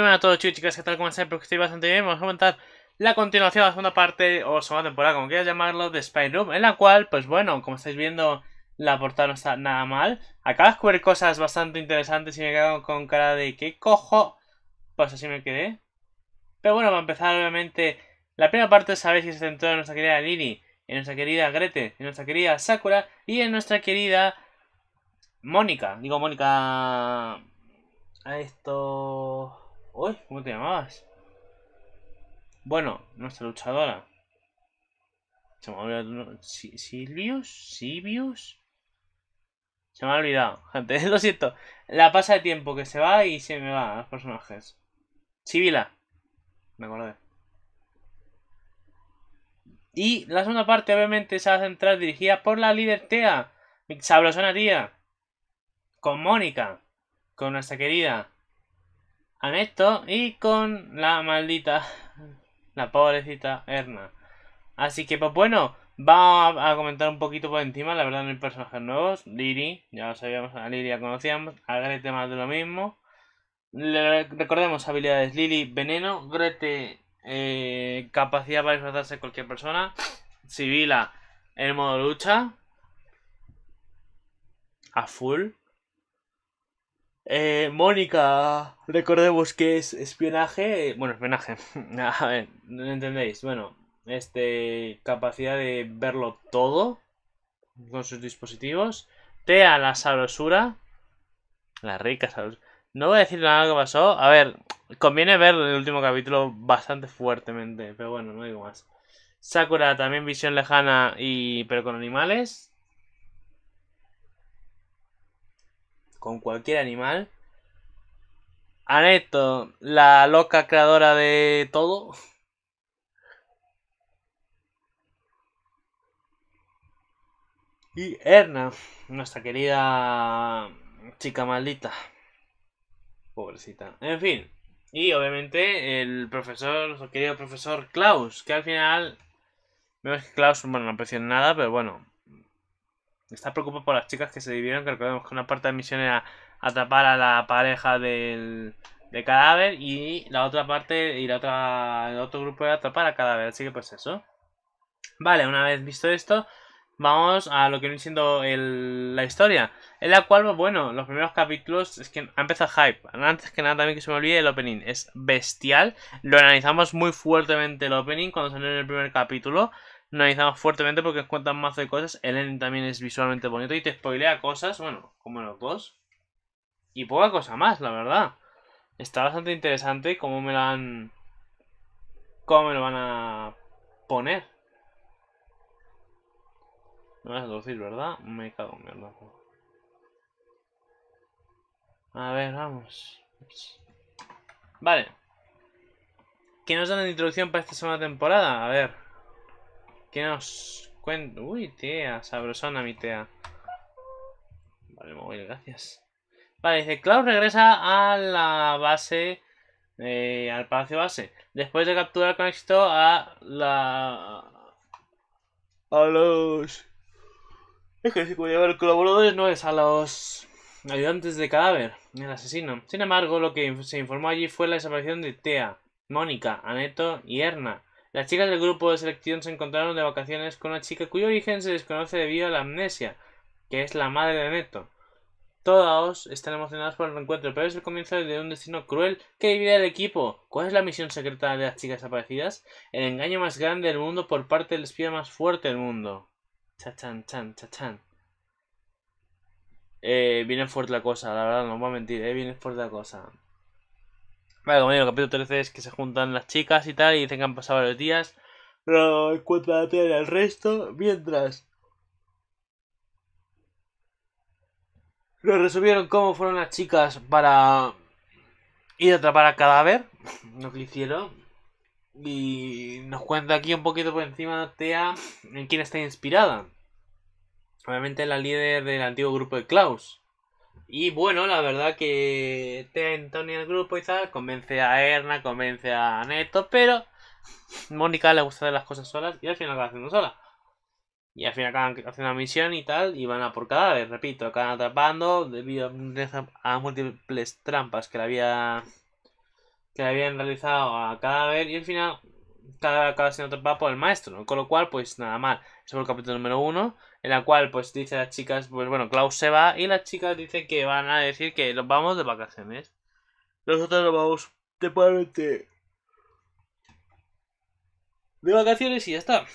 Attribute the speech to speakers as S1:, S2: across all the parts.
S1: Hola a todos chicos chicas, ¿qué tal? ¿Cómo estáis? Porque estoy bastante bien. Vamos a comentar la continuación de la segunda parte, o segunda temporada, como quieras llamarlo, de Spy Room, en la cual, pues bueno, como estáis viendo, la portada no está nada mal. Acá de cubrir cosas bastante interesantes y me quedo con cara de que cojo? Pues así me quedé. Pero bueno, a empezar, obviamente, la primera parte sabéis que se centró en nuestra querida Lili en nuestra querida Grete, en nuestra querida Sakura y en nuestra querida Mónica. Digo, Mónica... A esto... ¿cómo te llamabas? Bueno, nuestra luchadora. Se me ha olvidado. Silvius Se me ha olvidado, gente. Lo siento. La pasa de tiempo que se va y se me va a los personajes. Sibila. Me acordé. Y la segunda parte, obviamente, se va a centrar dirigida por la líder Tea. sabrosona tía. Con Mónica. Con nuestra querida a esto y con la maldita, la pobrecita Erna. Así que pues bueno, vamos a, comentar un poquito por encima, la verdad no hay personajes nuevos. Lili, ya lo sabíamos, a Liri ya conocíamos, a Grete más de lo mismo. recordemos habilidades Lili, veneno, Grete, eh, capacidad para disfrazarse cualquier persona, Sibila, el modo lucha, a full, eh, Mónica, recordemos que es espionaje, bueno, espionaje, a ver, no entendéis, bueno, este, capacidad de verlo todo con sus dispositivos, Tea la sabrosura, la rica sabrosura, no voy a decir nada que pasó, a ver, conviene ver el último capítulo bastante fuertemente, pero bueno, no digo más. Sakura también visión lejana y pero con animales, con cualquier animal. Aneto, la loca creadora de todo. Y Erna, nuestra querida chica maldita. Pobrecita. En fin. Y obviamente el profesor, nuestro querido profesor Klaus, que al final... Vemos que Klaus, bueno, no aprecio nada, pero bueno. Está preocupado por las chicas que se dividieron, que recordemos que una parte de la misión era atrapar a la pareja del, cadáver y la otra parte y la el otro grupo era atrapar a cadáver, así que pues eso. Vale, una vez visto esto, vamos a lo que viene siendo la historia. En la cual, bueno, los primeros capítulos es que ha empezado hype. Antes que nada, también que se me olvide, el opening es bestial. Lo analizamos muy fuertemente el opening cuando salió en el primer capítulo analizamos fuertemente porque cuentan más de cosas. Ellen también es visualmente bonito y te spoilea cosas, bueno, como los dos. Y poca cosa más, la verdad. Está bastante interesante cómo me la han... cómo me lo van a poner. No vas a traducir, ¿verdad? Me cago en mierda. A ver, vamos. Vale. ¿Qué nos dan de introducción para esta segunda temporada? A ver que nos cuenta? Uy, tía, sabrosona mi tía Vale, móvil, gracias. Vale, dice, Klaus regresa a la base, eh, al palacio base, después de capturar con éxito a la... a los... Es que si llevar colaboradores no es a los ayudantes de cadáver, el asesino. Sin embargo, lo que se informó allí fue la desaparición de Tea, Mónica, Aneto y Erna, las chicas del grupo de selección se encontraron de vacaciones con una chica cuyo origen se desconoce debido a la amnesia, que es la madre de Neto. Todos están emocionados por el reencuentro, pero es el comienzo de un destino cruel que divide al equipo. ¿Cuál es la misión secreta de las chicas aparecidas? El engaño más grande del mundo por parte del espía más fuerte del mundo. cha chan, cha-chan. Eh, viene fuerte la cosa, la verdad, no va voy a mentir, eh, viene fuerte la cosa. Vale, el capítulo 13 es que se juntan las chicas y tal y dicen que han pasado los días. Pero encuentran a y el resto mientras. Lo resolvieron cómo fueron las chicas para ir a atrapar a cadáver. Lo que hicieron. Y nos cuenta aquí un poquito por encima Tea en quién está inspirada. Obviamente la líder del antiguo grupo de Klaus. Y bueno, la verdad que te Tony el grupo y tal, convence a Erna, convence a Neto, pero Mónica le gusta hacer las cosas solas y al final acaba haciendo sola. Y al final acaban haciendo una misión y tal, y van a por cada vez, repito, acaban atrapando debido a múltiples trampas que le había que habían realizado a cada vez y al final cada, cada otro va por el maestro, Con lo cual, pues nada mal. es el capítulo número uno, en la cual, pues dice las chicas, pues bueno, Klaus se va y las chicas dicen que van a decir que nos vamos de vacaciones. Nosotros nos vamos temporalmente de vacaciones y ya está.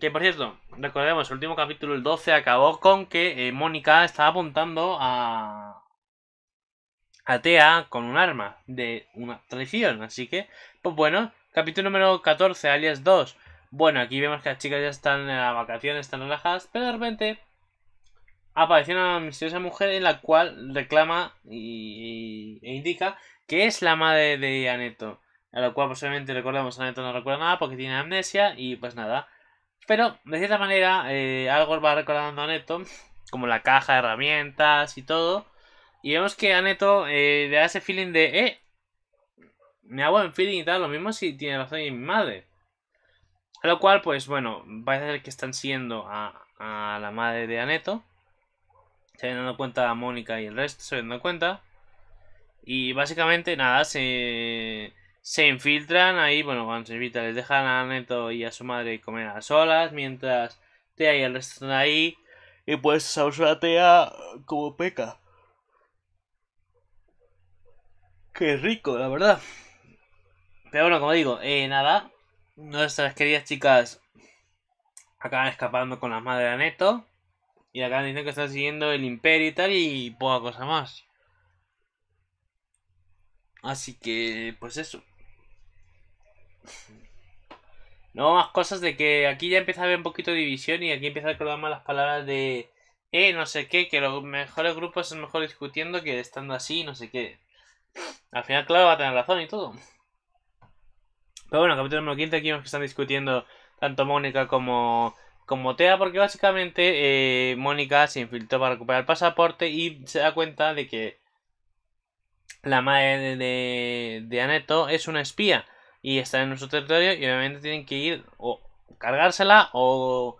S1: Que por cierto, recordemos, el último capítulo, el 12, acabó con que eh, Mónica estaba apuntando a. a Tea con un arma de una traición. Así que, pues bueno, Capítulo número 14, alias 2. Bueno, aquí vemos que las chicas ya están en la vacaciones, están relajadas, pero de repente aparece una misteriosa mujer en la cual reclama y, e indica que es la madre de Aneto. A lo cual posiblemente recordamos Aneto no recuerda nada porque tiene amnesia y pues nada. Pero de cierta manera eh, algo va recordando a Aneto, como la caja de herramientas y todo. Y vemos que Aneto eh, le da ese feeling de, eh, me hago en feeling y tal, lo mismo si tiene razón mi madre. A lo cual, pues bueno, parece ser que están siendo a, a la madre de Aneto. Se van dando cuenta a Mónica y el resto, se dan dando cuenta. Y básicamente, nada, se, infiltran ahí. Bueno, cuando se invita, les dejan a Aneto y a su madre comer a solas. Mientras Tea y el resto están ahí. Y pues se usa a Tea como peca. Qué rico, la verdad. Pero bueno, como digo, eh, nada. Nuestras queridas chicas acaban escapando con las madres de Aneto. Y acaban diciendo que están siguiendo el imperio y tal, y poca cosa más. Así que, pues eso. No, más cosas de que aquí ya empieza a haber un poquito de división y aquí empieza a recordar más las palabras de... Eh, no sé qué, que los mejores grupos son mejor discutiendo que estando así, no sé qué. Al final, claro, va a tener razón y todo. Pero bueno, capítulo número 15, aquí que están discutiendo tanto Mónica como, como Tea, porque básicamente eh, Mónica se infiltró para recuperar el pasaporte y se da cuenta de que la madre de, de, de Aneto es una espía y está en nuestro territorio y obviamente tienen que ir o cargársela o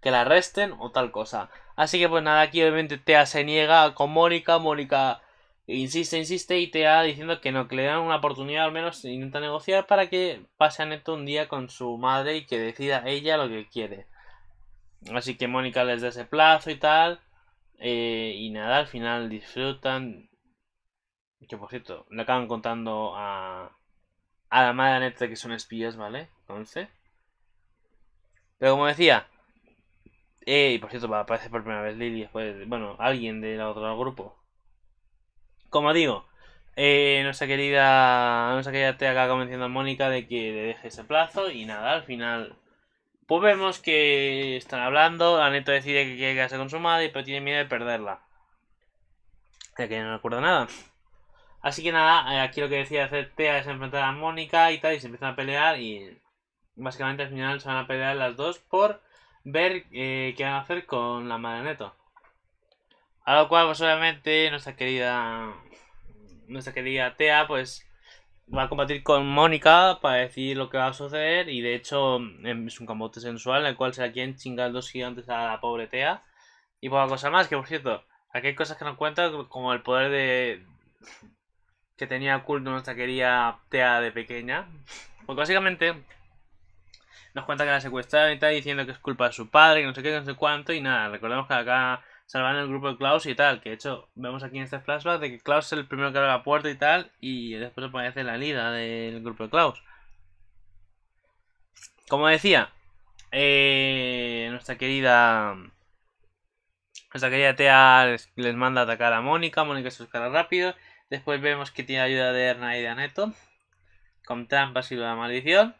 S1: que la arresten o tal cosa. Así que pues nada, aquí obviamente Tea se niega con Mónica, Mónica insiste, insiste y te va diciendo que no, que le dan una oportunidad, al menos intenta negociar para que pase a Neto un día con su madre y que decida ella lo que quiere. Así que Mónica les da ese plazo y tal. Eh, y nada, al final disfrutan. Que por cierto, le acaban contando a, a la madre de Neto que son espías, ¿vale? Entonces. Pero como decía, eh, y por cierto, aparece por primera vez Lily después, bueno, alguien del otro grupo como digo, eh, nuestra querida nuestra querida te acaba convenciendo a Mónica de que le deje ese plazo y nada, al final pues vemos que están hablando, Aneto decide que quiere quedarse con su madre pero tiene miedo de perderla. Ya que no recuerdo nada. Así que nada, eh, aquí lo que decía hacer Tea es enfrentar a Mónica y tal, y se empiezan a pelear y básicamente al final se van a pelear las dos por ver eh, qué van a hacer con la madre Neto. A lo cual, pues obviamente, nuestra querida. Nuestra querida Tea, pues. Va a combatir con Mónica para decir lo que va a suceder. Y de hecho, em, es un combate sensual en el cual será quien chinga los dos gigantes a la pobre Tea. Y poca cosa más, que por cierto, aquí hay cosas que nos cuentan, como el poder de. que tenía culto nuestra querida Tea de pequeña. Porque básicamente. Nos cuenta que la secuestraron y está diciendo que es culpa de su padre, Y no sé qué, no sé cuánto, y nada, recordemos que acá Salvan el grupo de Klaus y tal. Que de hecho, vemos aquí en este flashback de que Klaus es el primero que abre la puerta y tal. Y después aparece la lida del grupo de Klaus. Como decía, eh, nuestra querida. Nuestra querida Tea les, manda a atacar a Mónica. Mónica se escala rápido. Después vemos que tiene ayuda de Erna y de Aneto. Con trampas y la maldición.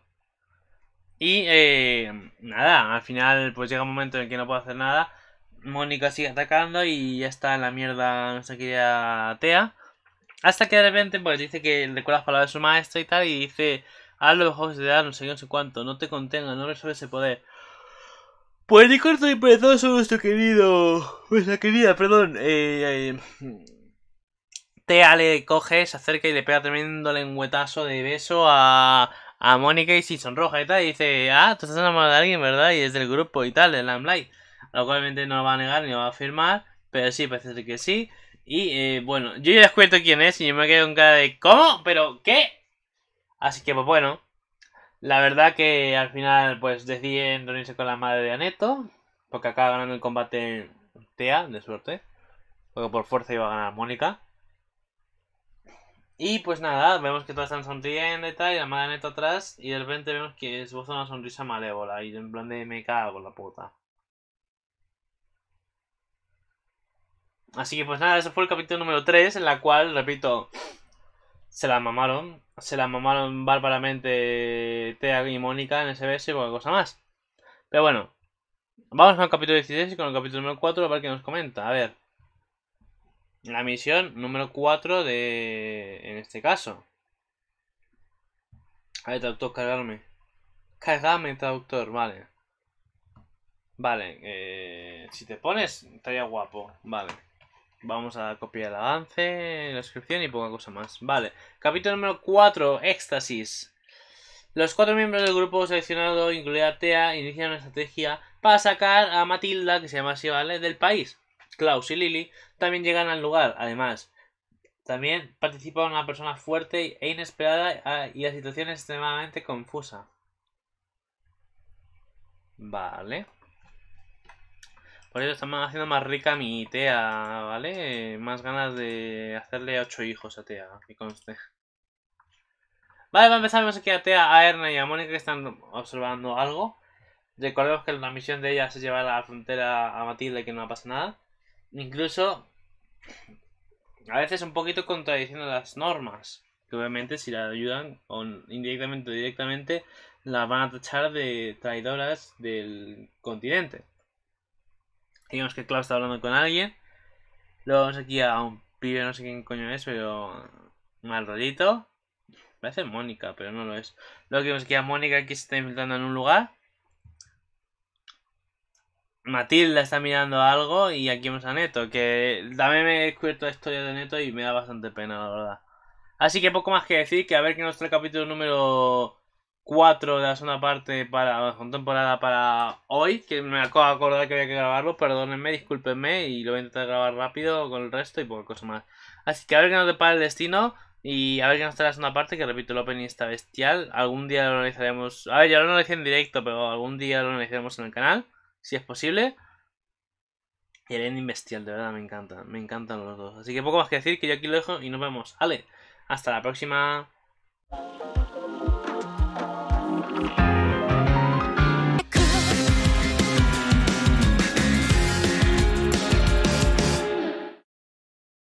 S1: Y eh, nada, al final pues llega un momento en el que no puedo hacer nada. Mónica sigue atacando y ya está en la mierda nuestra querida Tea. Hasta que de repente, pues dice que recuerda las palabras de su maestro y tal, y dice: Hazlo ojos de no sé qué, no sé cuánto, no te contenga, no resuelve ese poder. Pues ni corto ni perezoso, nuestro querido. Nuestra querida, perdón. Eh, eh, Tea le coge, se acerca y le pega tremendo lengüetazo de beso a, a Mónica y si sonroja y tal. Y dice: Ah, tú estás enamorado de alguien, ¿verdad? Y es del grupo y tal, del Lamblight lo cual obviamente no lo va a negar ni lo va a afirmar. pero sí, parece que sí. Y eh, bueno, yo ya descubierto quién es y yo me quedo con cara de ¿Cómo? ¿Pero qué? Así que pues bueno, la verdad que al final pues deciden reunirse con la madre de Aneto, porque acaba ganando el combate Tea, de suerte, porque por fuerza iba a ganar Mónica. Y pues nada, vemos que todas están sonriendo y tal, y la madre de Aneto atrás, y de repente vemos que voz una sonrisa malévola, y en plan de me cago en la puta. Así que pues nada, ese fue el capítulo número 3, en la cual, repito, se la mamaron. Se la mamaron bárbaramente Tea y Mónica en ese y cualquier cosa más. Pero bueno, vamos con el capítulo 16 y con el capítulo número 4 a ver qué nos comenta. A ver. La misión número 4 de... En este caso. A ver, traductor, cargarme. Cargame, traductor, vale. Vale, eh, si te pones, estaría guapo. Vale. Vamos a copiar el avance, la descripción y poca cosa más. Vale, capítulo número 4, Éxtasis. Los cuatro miembros del grupo seleccionado, incluida Tea, inician una estrategia para sacar a Matilda, que se llama así, ¿vale?, del país. Klaus y Lily también llegan al lugar, además. También participa una persona fuerte e inesperada ah, y la situación es extremadamente confusa. Vale. Por eso estamos haciendo más rica mi Tea, ¿vale? Más ganas de hacerle ocho hijos a Tea, que conste. Vale, va a empezar. Vemos aquí a Tea, a Erna y a Mónica que están observando algo. Recordemos que la misión de ellas es llevar a la frontera a Matilde que no pasa nada. Incluso, a veces un poquito contradiciendo las normas. Que obviamente si la ayudan, o indirectamente o directamente, la van a tachar de traidoras del continente. Digamos que Klaus está hablando con alguien. Luego vamos aquí a un pibe, no sé quién coño es, pero. Mal rollito. Parece Mónica, pero no lo es. Luego vemos aquí a Mónica que se está infiltrando en un lugar. Matilda está mirando algo y aquí vemos a Neto, que también me he descubierto la historia de Neto y me da bastante pena, la verdad. Así que poco más que decir, que a ver que nuestro capítulo número 4 de la segunda parte para temporada para hoy, que me acabo de acordar que había que grabarlo, perdónenme, discúlpenme y lo voy a intentar grabar rápido con el resto y por cosa más. Así que a ver qué nos depara el destino y a ver qué nos trae la segunda parte, que repito, el opening está bestial. Algún día lo analizaremos, a ver, ya lo hice en directo, pero algún día lo analizaremos en el canal, si es posible. Y el ending bestial, de verdad, me encanta, me encantan los dos. Así que poco más que decir, que yo aquí lo dejo y nos vemos. Ale, hasta la próxima.